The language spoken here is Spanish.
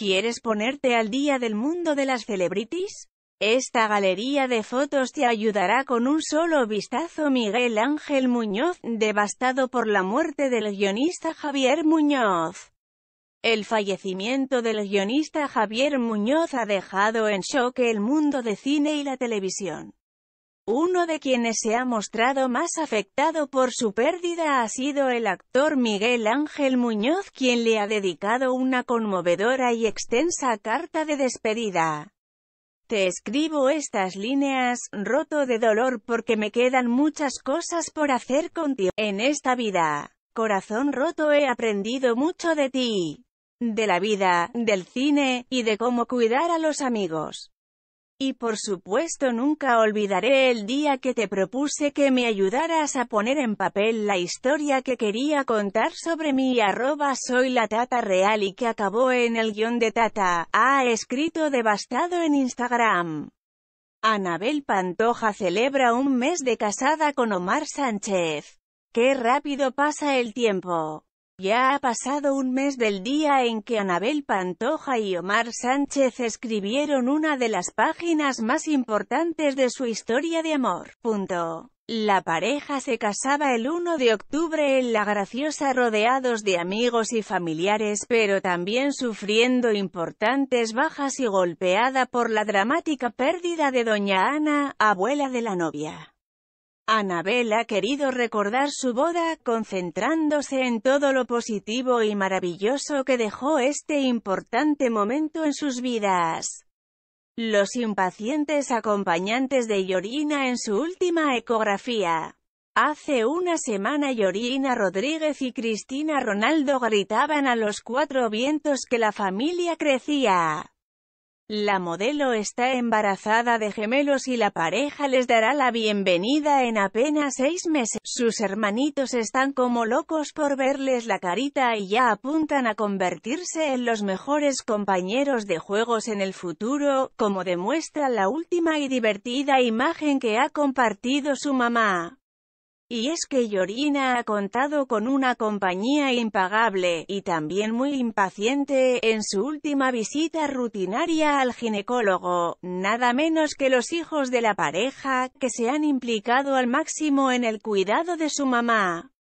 ¿Quieres ponerte al día del mundo de las celebrities? Esta galería de fotos te ayudará con un solo vistazo. Miguel Ángel Muñoz, devastado por la muerte del guionista Javier Muñoz. El fallecimiento del guionista Javier Muñoz ha dejado en shock el mundo de cine y la televisión. Uno de quienes se ha mostrado más afectado por su pérdida ha sido el actor Miguel Ángel Muñoz quien le ha dedicado una conmovedora y extensa carta de despedida. Te escribo estas líneas, roto de dolor porque me quedan muchas cosas por hacer contigo en esta vida. Corazón roto he aprendido mucho de ti, de la vida, del cine, y de cómo cuidar a los amigos. Y por supuesto nunca olvidaré el día que te propuse que me ayudaras a poner en papel la historia que quería contar sobre mí arroba soy la tata real y que acabó en el guión de tata, ha escrito devastado en Instagram. Anabel Pantoja celebra un mes de casada con Omar Sánchez. ¡Qué rápido pasa el tiempo! Ya ha pasado un mes del día en que Anabel Pantoja y Omar Sánchez escribieron una de las páginas más importantes de su historia de amor. La pareja se casaba el 1 de octubre en La Graciosa rodeados de amigos y familiares, pero también sufriendo importantes bajas y golpeada por la dramática pérdida de doña Ana, abuela de la novia. Anabel ha querido recordar su boda, concentrándose en todo lo positivo y maravilloso que dejó este importante momento en sus vidas. Los impacientes acompañantes de Yorina en su última ecografía. Hace una semana Yorina Rodríguez y Cristina Ronaldo gritaban a los cuatro vientos que la familia crecía. La modelo está embarazada de gemelos y la pareja les dará la bienvenida en apenas seis meses. Sus hermanitos están como locos por verles la carita y ya apuntan a convertirse en los mejores compañeros de juegos en el futuro, como demuestra la última y divertida imagen que ha compartido su mamá. Y es que Yorina ha contado con una compañía impagable, y también muy impaciente, en su última visita rutinaria al ginecólogo, nada menos que los hijos de la pareja, que se han implicado al máximo en el cuidado de su mamá.